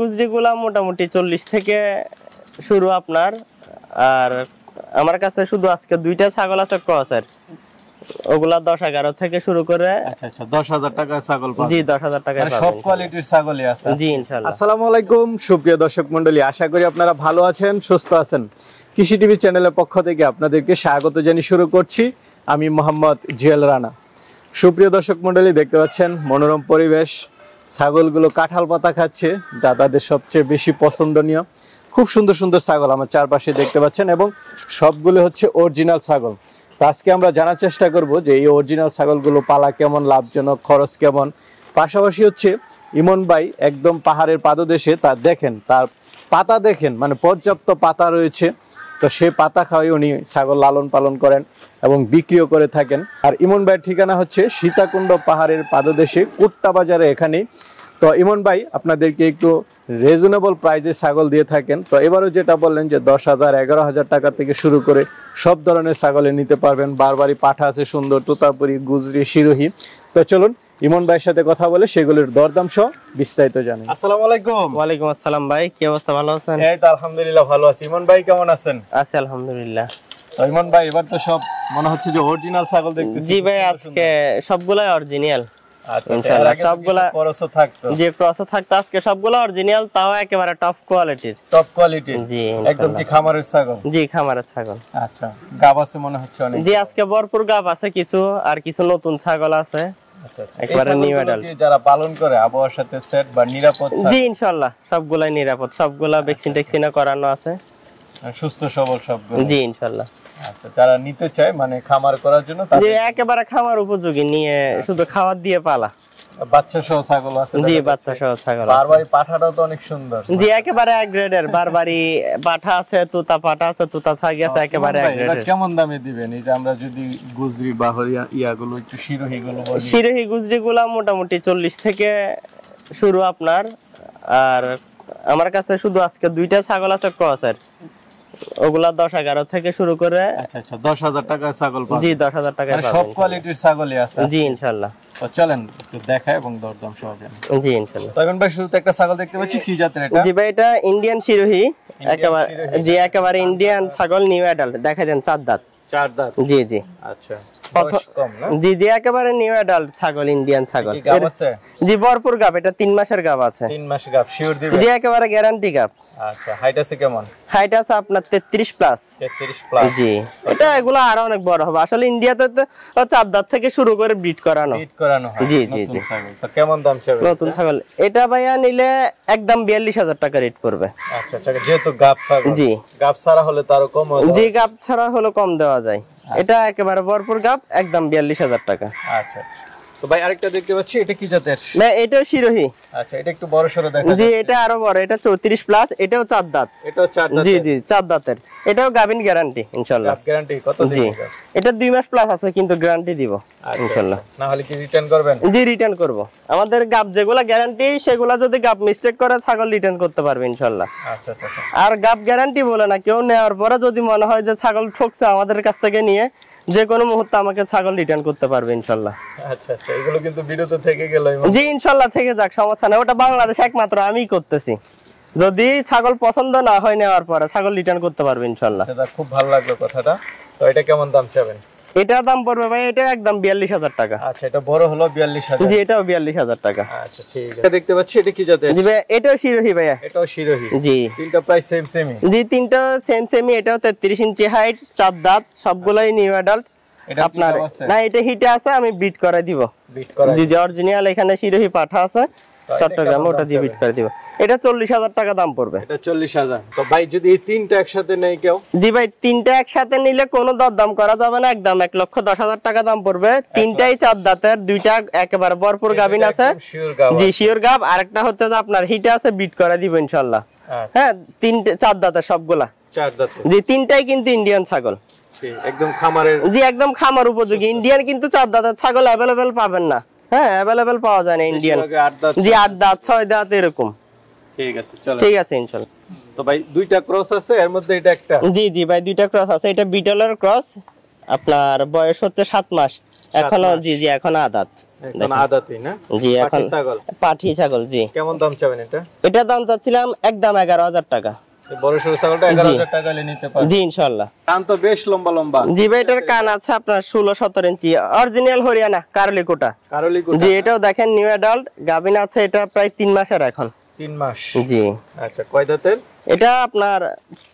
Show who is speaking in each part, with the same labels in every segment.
Speaker 1: গুজরি গুলা মোটামুটি চল্লিশ থেকে শুরু আপনার আর আমার কাছে শুধু আজকে দুইটা ছাগল আছে ক্রসের ওগুলা দশ এগারো থেকে শুরু করে আচ্ছা, আচ্ছা, দশ হাজার টাকা ছাগল মানে
Speaker 2: আসসালামু আলাইকুম সুপ্রিয় দর্শক মন্ডলী আশা করি আপনারা ভালো আছেন সুস্থ আছেন কৃষি টিভি চ্যানেলের পক্ষ থেকে আপনাদেরকে স্বাগত জানিয়ে শুরু করছি আমি মোহাম্মদ জিয়াল রানা সুপ্রিয় দর্শক মন্ডলী দেখতে পাচ্ছেন মনোরম পরিবেশ ছাগলগুলো কাঁঠাল পাতা খাচ্ছে যা তাদের সবচেয়ে বেশি পছন্দনীয় খুব সুন্দর সুন্দর ছাগল আমার চারপাশে দেখতে পাচ্ছেন এবং সবগুলো হচ্ছে অরিজিনাল ছাগল তো আজকে আমরা জানার চেষ্টা করব যে এই অরিজিনাল ছাগলগুলো পালা কেমন লাভজনক খরচ কেমন পাশাপাশি হচ্ছে ইমন ভাই একদম পাহাড়ের পাদদেশে তা দেখেন তার পাতা দেখেন মানে পর্যাপ্ত পাতা রয়েছে তো সে পাতা খাওয়াই উনি ছাগল লালন পালন করেন এবং বিক্রিও করে থাকেন আর ইমন ভাইয়ের ঠিকানা হচ্ছে সীতাকুণ্ড পাহাড়ের পাদদেশে কুট্টা বাজারে এখানে তো ইমন ভাই আপনাদেরকে একটু রিজনেবল প্রাইজে ছাগল দিয়ে থাকেন তো এবারও যেটা বললেন যে দশ হাজার এগারো হাজার টাকা থেকে শুরু করে সব ধরনের ছাগলে নিতে পারবেন বারবারই পাঠা আছে সুন্দর তোতাপুরি গুজরি সিরোহি তো চলুন ইমন ভাইয়ের সাথে কথা বলে সেগুলোর দরদাম সহ বিস্তারিত জানি
Speaker 1: আসসালামু আলাইকুম ওয়ালাইকুম আসসালাম ভাই কি অবস্থা ভালো আছেন এই তো আলহামদুলিল্লাহ ভালো আছি ইমন ভাই কেমন আছেন আছি আলহামদুলিল্লাহ ইমন ভাই এবার তো সব মনে হচ্ছে যে অরিজিনাল ছাগল দেখতেছি জি ভাই আজকে সবগুলাই অরিজিনাল আচ্ছা, আচ্ছা, কিছু আর কিছু নতুন ছাগল আছে আচ্ছা, আচ্ছা। সবগুলাই নিরাপদ সবগুলা আচ্ছা, করানো আছে সুস্থ সবল আচ্ছা
Speaker 2: নিতে চায় মানে খামার করার জন্য
Speaker 1: একেবারে খামার উপযোগী নিয়ে শুধু খাবার দিয়ে পালা আচ্ছা, মানে মোটামুটি চল্লিশ থেকে শুরু আপনার আর আমার কাছে শুধু আজকে দুইটা ছাগল আছে ক্রসের ওগুলা দশ এগারো থেকে শুরু করে আচ্ছা, আচ্ছা, দশ হাজার টাকা ছাগল জি দশ হাজার টাকা মানে সব
Speaker 2: কোয়ালিটির ছাগলই আছে জি ইনশাল্লাহ চলেন একটু দেখায় এবং দরদাম সহ জি ইনশাআল্লাহ তখন ভাই একটা ছাগল দেখতে পাচ্ছি
Speaker 1: কি জাতের এটা জি ভাই এটা ইন্ডিয়ান একেবারে জি একেবারে ইন্ডিয়ান ছাগল নিউ অ্যাডাল্ট দেখা যান চার দাঁত চার দাঁত জি জি আচ্ছা জি জি একেবারে নিউ অ্যাডাল্ট ছাগল ইন্ডিয়ান ছাগল জি ভরপুর গাব এটা তিন মাসের গাব আছে
Speaker 2: তিন মাসের গাব শিওর জি
Speaker 1: একেবারে গ্যারান্টি গাব
Speaker 2: আচ্ছা হাইট আছে কেমন
Speaker 1: হাইট আছে আপনার প্লাস জি এটা এগুলো আরো অনেক বড় হবে আসলে ইন্ডিয়াতে তো থেকে শুরু করে ব্রিড করানো
Speaker 2: জি জি জি কেমন দাম
Speaker 1: নতুন ছাগল এটা ভাইয়া নিলে একদম হাজার টাকা রেট করবে
Speaker 2: আচ্ছা, আচ্ছা। যেহেতু জি গাব ছাড়া হলে তারও কম জি
Speaker 1: ছাড়া হলে কম দেওয়া যায় আচ্ছা। এটা একেবারে ভরপুর গাপ একদম হাজার টাকা আচ্ছা
Speaker 2: আচ্ছা, আচ্ছা, আচ্ছা।
Speaker 1: আমাদের গাব যেগুলা গ্যারান্টি সেগুলা যদি গাব মিস্টেক করে ছাগল রিটার্ন করতে পারবে ইনশাল্লাহ আর গাব গ্যারান্টি বলে না কেউ নেওয়ার পরে যদি মনে হয় যে ছাগল ঠকছে আমাদের কাছ থেকে নিয়ে যে কোনো মুহূর্তে আমাকে ছাগল রিটার্ন করতে পারবে ইনশাল্লাহ
Speaker 2: আচ্ছা আচ্ছা এগুলো কিন্তু বিরত থেকে গেল জি
Speaker 1: ইনশাল্লাহ থেকে যাক সমস্যা নেই ওটা বাংলাদেশ একমাত্র আমিই করতেছি যদি ছাগল পছন্দ না হয় নেওয়ার পরে ছাগল রিটার্ন করতে পারবে ইনশাল্লাহ
Speaker 2: আচ্ছা, খুব ভালো লাগলো কথাটা তো এটা কেমন দাম চাবেন
Speaker 1: এটা দাম পড়বে ভাই এটা একদম বিয়াল্লিশ হাজার টাকা আচ্ছা এটা বড় হলো বিয়াল্লিশ হাজার জি এটাও বিয়াল্লিশ হাজার টাকা আচ্ছা ঠিক
Speaker 2: আছে দেখতে পাচ্ছি এটা কি জাতের জি ভাই
Speaker 1: এটাও শিরোহি ভাইয়া
Speaker 2: এটাও শিরোহি জি তিনটা প্রাইস সেম সেমি
Speaker 1: জি তিনটা সেম সেমি এটাও 33 ইঞ্চি হাইট চার দাঁত সবগুলাই নিউ অ্যাডাল্ট এটা আপনার না এটা হিটে আছে আমি বিট করে দিব বিট করে জি জি অরিজিনাল এখানে শিরোহি পাঠা আছে চট্টগ্রামে ওটা দিয়ে বিট করে দিব এটা চল্লিশ হাজার টাকা দাম পড়বে জি ভাই তিনটা একসাথে নিলে কোনো করা যাবে না একদম এক লক্ষ দশ হাজার টাকা দাম পড়বে তিনটাই চার দাঁতের দুইটা একেবারে গাভিন আছে জি শিওর গাভ আরেকটা হচ্ছে যে আপনার হিটে আছে বিট দিব ইনশাল্লাহ আচ্ছা। হ্যাঁ তিনটে চার দাঁতের সবগুলা জি তিনটাই কিন্তু ইন্ডিয়ান ছাগল জি একদম খামার উপযোগী ইন্ডিয়ান কিন্তু চার দাঁতের ছাগল অ্যাভেলেবেল পাবেন না হ্যাঁ অ্যাভেলেবেল পাওয়া যায় না ইন্ডিয়ান জি আট দাঁত ছয় দাঁত এরকম ঠিক আছে চলো তো ভাই দুইটা ক্রস আছে এর মধ্যে এটা একটা জি জি ভাই দুইটা ক্রস আছে এটা ক্রস আপনার বয়স হচ্ছে 7 মাস জি জি আদাত জি বেশ লম্বা লম্বা জি ভাই এটার কান আছে আপনার ইঞ্চি অরিজিনাল হরিয়ানা কারলি জি এটাও দেখেন নিউ অ্যাডাল্ট গাভিন আছে এটা প্রায় তিন মাসের এখন তিন মাস জি আচ্ছা কয় দাঁতের এটা আপনার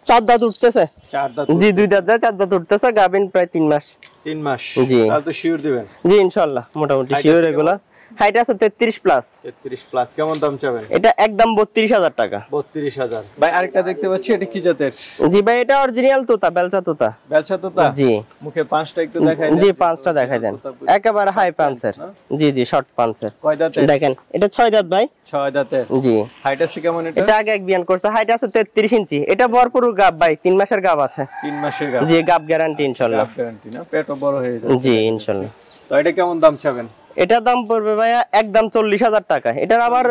Speaker 1: চার দাঁত উঠতেছে চার দাঁত জি দুই দাঁত যায় চার দাঁত উঠতেছে গাবিন প্রায় তিন মাস তিন মাস জি তাহলে তো শিওর দিবেন জি ইনশাআল্লাহ মোটামুটি শিওর এগুলা হাইট আছে 33 প্লাস
Speaker 2: 33 প্লাস কেমন দাম চাবেন
Speaker 1: এটা একদম 32000 টাকা
Speaker 2: 32000
Speaker 1: ভাই আরেকটা দেখতে পাচ্ছি এটা কি জাতের জি ভাই এটা অরিজিনাল তোতা বেলচা তোতা
Speaker 2: বেলচা তোতা জি মুখে পাঁচটা একটু দেখাই জি
Speaker 1: পাঁচটা দেখাই দেন একেবারে হাই পাঁচের জি জি শর্ট পাঁচের কয় দাঁতের দেখেন এটা ছয় দাঁত ভাই ছয় দাঁতের জি হাইট আছে কেমন এটা এটা আগে এক বিয়ান করছে হাইট আছে 33 ইঞ্চি এটা ভরপুর গাব ভাই 3 মাসের গাব আছে 3 মাসের গাব জি গাব গ্যারান্টি ইনশাআল্লাহ গ্যারান্টি না পেটও বড় হয়ে যাবে জি ইনশাআল্লাহ তো এটা কেমন দাম চাবেন এটার দাম পড়বে ভাইয়া একদম চল্লিশ হাজার টাকা এটার আবার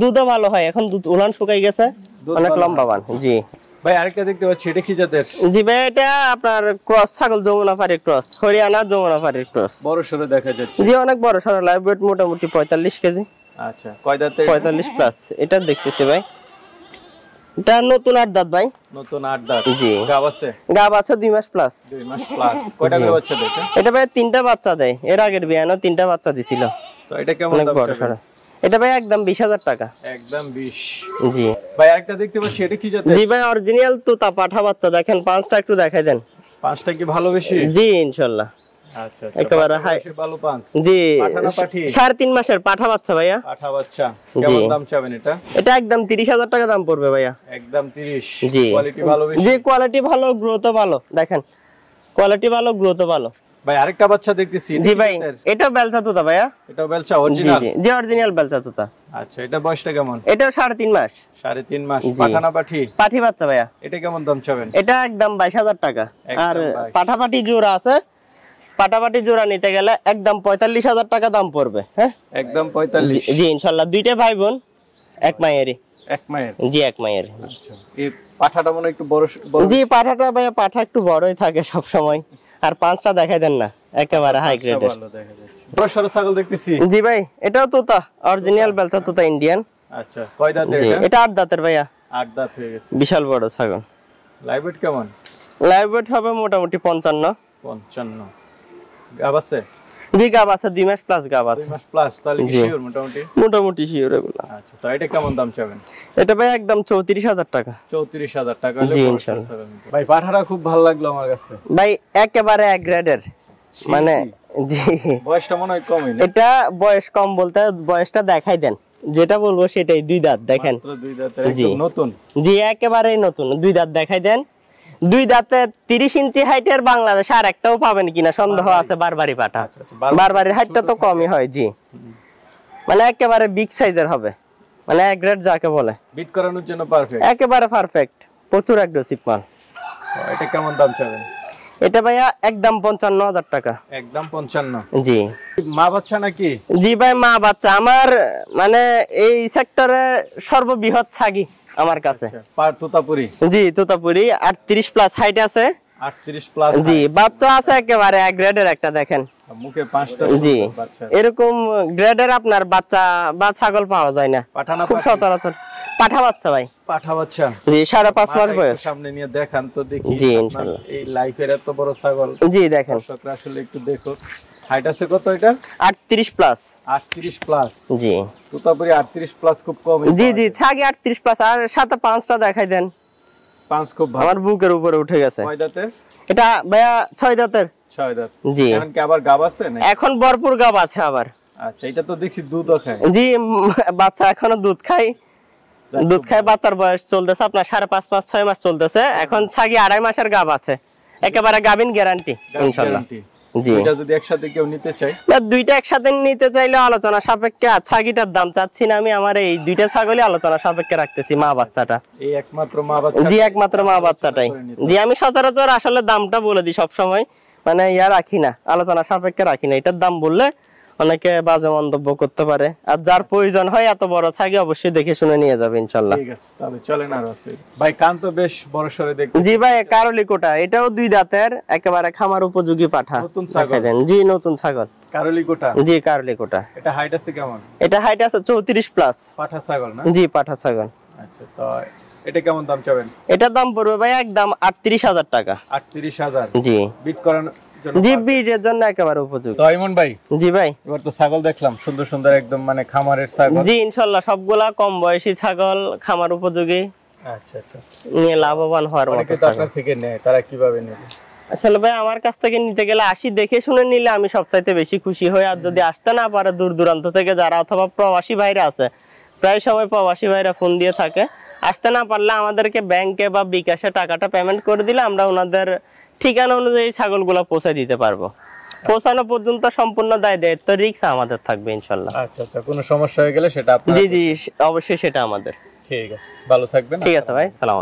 Speaker 1: দুধও ভালো হয় এখন দুধ উলান শুকাই গেছে অনেক লম্বা বান জি পঁয়তাল্লিশ ক্রস ছাগল ক্রস হরিয়ানা ক্রস জি অনেক বড় মোটামুটি কেজি আচ্ছা, প্লাস এটা দেখতেছি ভাই এটা নতুন আট দাঁত ভাই নতুন আট দাঁত জি গাব আছে গাব আছে 2 মাস প্লাস
Speaker 2: 2 মাস প্লাস কয়টা করে বাচ্চা দেয়
Speaker 1: এটা ভাই তিনটা বাচ্চা দেয় এর আগের বিয়ানো তিনটা বাচ্চা দিছিল তো এটা কেমন দাম এটা ভাই একদম 20000 টাকা একদম 20 জি ভাই আরেকটা দেখতে পাচ্ছি এটা কি জাতের জি ভাই অরিজিনাল পাঠা বাচ্চা দেখেন পাঁচটা একটু দেখাই দেন পাঁচটা কি ভালো বেশি জি ইনশাআল্লাহ আচ্ছা, আচ্ছা। পাঠা এটা ভাইয়া এটা অরিজিনাল আচ্ছা, এটা বয়সটা কেমন মাস মাস পাঠি বাচ্চা ভাইয়া এটা কেমন এটা একদম টাকা আর জোড়া আছে পাটাপাটি জোড়া নিতে গেলে একদম পঁয়তাল্লিশ হাজার টাকা দাম পড়বে হ্যাঁ? একদম পঁয়তাল্লিশ জি ইনশাল্লাহ দুইটা ভাই বোন এক মায়েরই মায়ের এটাও তোতা অরিজিনাল তোতা ইন্ডিয়ান
Speaker 2: আচ্ছা, এটা
Speaker 1: আট দাঁতের ভাইয়া বিশাল বড় ছাগল হবে মোটামুটি পঞ্চান্ন গাব আছে জি গাব আছে মাস প্লাস গাব আছে মাস প্লাস তাহলে কি শিওর মোটামুটি মোটামুটি শিওর এগুলো আচ্ছা
Speaker 2: তো এটা কেমন দাম চাবেন
Speaker 1: এটা ভাই একদম 34000 টাকা
Speaker 2: 34000 টাকা হলে ইনশাআল্লাহ
Speaker 1: ভাই পাঠাটা খুব ভালো লাগলো
Speaker 2: আমার কাছে ভাই
Speaker 1: একেবারে এক গ্রেডের মানে জি
Speaker 2: বয়সটা মনে হয় কমই না
Speaker 1: এটা বয়স কম বলতে বয়সটা দেখাই দেন যেটা বলবো সেটাই দুই দাঁত দেখেন দুই দাঁত নতুন জি একেবারে নতুন দুই দাঁত দেখাই দেন দুই দাঁতে তিরিশ ইঞ্চি হাইটের বাংলাদেশ আর একটাও পাবেন কিনা সন্দেহ আছে বারবারি পাটা আচ্ছা, আচ্ছা, বারবারি হাইটটা তো কমই হয় জি মানে একেবারে বিগ সাইজের হবে মানে এক গ্রেড যাকে বলে
Speaker 2: বিট করানোর জন্য পারফেক্ট
Speaker 1: একেবারে পারফেক্ট প্রচুর অ্যাগ্রেসিভ মাল
Speaker 2: এটা কেমন দাম চাবেন
Speaker 1: এটা ভাইয়া একদম পঞ্চান্ন হাজার টাকা
Speaker 2: একদম পঞ্চান্ন
Speaker 1: জি মা বাচ্চা নাকি জি ভাই মা বাচ্চা আমার মানে এই সেক্টরে সর্ববৃহৎ ছাগি আমার কাছে আচ্ছা, জি তোতাপুরি 38 প্লাস হাইট আছে দেখেন এরকম গ্রেডের আপনার বাচ্চা বা ছাগল পাওয়া যায় না পাঠা বাচ্চা ভাই পাঠা সাড়ে পাঁচ
Speaker 2: দেখান ছাগল জি দেখেন আসলে একটু দেখো হাইট আছে কত এটা 38
Speaker 1: প্লাস 38 প্লাস জি 38 প্লাস খুব কম জি জি ছাগি 38 প্লাস আর সাথে পাঁচটা দেখাই দেন পাঁচ খুব ভালো আমার বুকের উপরে উঠে গেছে দাঁতের এটা ভাইয়া ছয় দাঁতের ছয় দাঁত
Speaker 2: জি এখন কি আবার গাব আছে
Speaker 1: এখন ভরপুর গাব আছে আবার আচ্ছা এটা তো দেখছি খায় জি বাচ্চা এখনো দুধ খায় দুধ খায় বাচ্চার বয়স চলতেছে আপনার সাড়ে পাঁচ পাঁচ ছয় মাস চলতেছে এখন ছাগি আড়াই মাসের গাব আছে একেবারে গাবিন গ্যারান্টি ইনশাল্লাহ দাম আমি আমার এই দুইটা ছাগলই আলোচনা সাপেক্ষে রাখতেছি মা বাচ্চাটা একমাত্র মা বাচ্চাটাই আমি সচরাচর আসলে দামটা বলে দিই মানে ইয়া রাখি না আলোচনা সাপেক্ষে রাখি না এটার দাম বললে অনেকে বাজে মন্তব্য করতে পারে আর যার প্রয়োজন হয় এত বড় ছাগে অবশ্যই দেখে শুনে নিয়ে যাবে ইনশাল্লাহ ঠিক
Speaker 2: আছে তাহলে চলেন আর আছে ভাই কান তো বেশ বড় সরে দেখতে
Speaker 1: জি ভাই কারলিকোটা এটাও দুই দাঁতের একেবারে খামার উপযোগী পাঠা নতুন ছাগল জি নতুন ছাগল কারলিকোটা জি কারলিকোটা এটা হাইট আছে কেমন এটা হাইট আছে 34 প্লাস পাঠা ছাগল না জি পাঠা ছাগল আচ্ছা তো এটা কেমন দাম চাবেন এটা দাম পড়বে ভাই একদম 38000 টাকা 38000 জি বিট করেন আচ্ছা, আচ্ছা। আমার
Speaker 2: কাছ থেকে
Speaker 1: নিতে গেলে আসি দেখে শুনে নিলে আমি সব চাইতে বেশি খুশি হই আর যদি আসতে না পারে দূর দূরান্ত থেকে যারা অথবা প্রবাসী ভাইরা আছে প্রায় সময় প্রবাসী ভাইরা ফোন দিয়ে থাকে আসতে না পারলে আমাদেরকে ব্যাংকে বা বিকাশে টাকাটা পেমেন্ট করে দিলে আমরা ওনাদের ঠিকানা অনুযায়ী ছাগলগুলো পৌঁছায় দিতে পারবো পৌঁছানো পর্যন্ত সম্পূর্ণ দায় দায়িত্ব রিক্স আমাদের থাকবে ইনশাল্লাহ আচ্ছা আচ্ছা কোনো সমস্যা হয়ে গেলে সেটা জি জি অবশ্যই সেটা আমাদের ঠিক আছে ভালো থাকবেন ঠিক আছে ভাই সালাম